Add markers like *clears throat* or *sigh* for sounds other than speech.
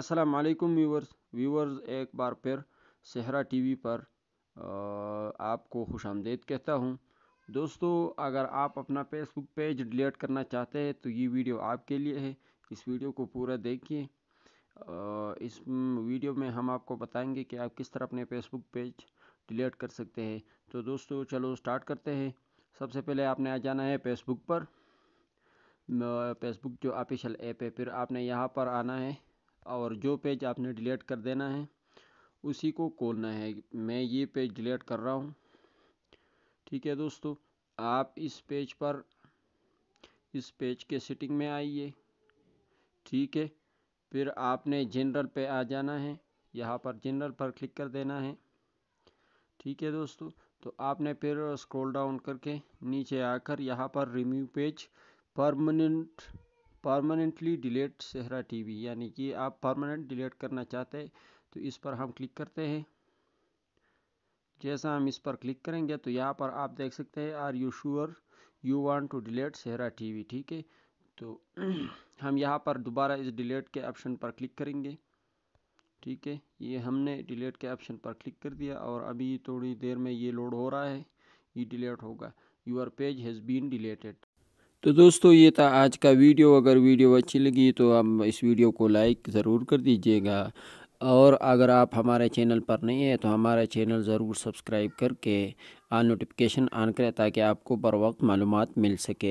अस्सलाम वालेकुम viewers viewers एक बार फिर सहरा टीवी पर आपको खुश आमदेद कहता हूँ दोस्तों अगर आप अपना फेसबुक पेज डिलीट करना चाहते हैं तो ये वीडियो आपके लिए है इस वीडियो को पूरा देखिए इस वीडियो में हम आपको बताएंगे कि आप किस तरह अपने फेसबुक पेज डिलीट कर सकते हैं तो दोस्तों चलो स्टार्ट करते हैं सबसे पहले आपने आ जाना है फेसबुक पर फेसबुक जो ऑफिशियल ऐप है फिर आपने यहाँ पर आना है और जो पेज आपने डिलीट कर देना है उसी को खोलना है मैं ये पेज डिलीट कर रहा हूँ ठीक है दोस्तों आप इस पेज पर इस पेज के सेटिंग में आइए ठीक है फिर आपने जनरल पे आ जाना है यहाँ पर जनरल पर क्लिक कर देना है ठीक है दोस्तों तो आपने फिर स्क्रॉल डाउन करके नीचे आकर यहाँ पर remove page permanent permanently delete Sehra TV यानी कि आप परमानेंट डिलीट करना चाहते हैं तो इस पर हम क्लिक करते हैं जैसा हम इस पर क्लिक करेंगे तो यहाँ पर आप देख सकते हैं are you sure you want to delete Sehra TV ठीक है तो *clears throat* हम यहाँ पर दोबारा इस डिलीट के ऑप्शन पर क्लिक करेंगे ठीक है ये हमने डिलीट के ऑप्शन पर क्लिक कर दिया और अभी थोड़ी देर में ये लोड हो रहा है ये डिलीट होगा your page has been deleted तो दोस्तों ये था आज का वीडियो अगर वीडियो अच्छी लगी तो आप इस वीडियो को लाइक ज़रूर कर दीजिएगा और अगर आप हमारे चैनल पर नहीं हैं तो हमारा चैनल ज़रूर सब्सक्राइब करके आ नोटिफिकेशन ऑन करें ताकि आपको बर वक्त मालूम मिल सके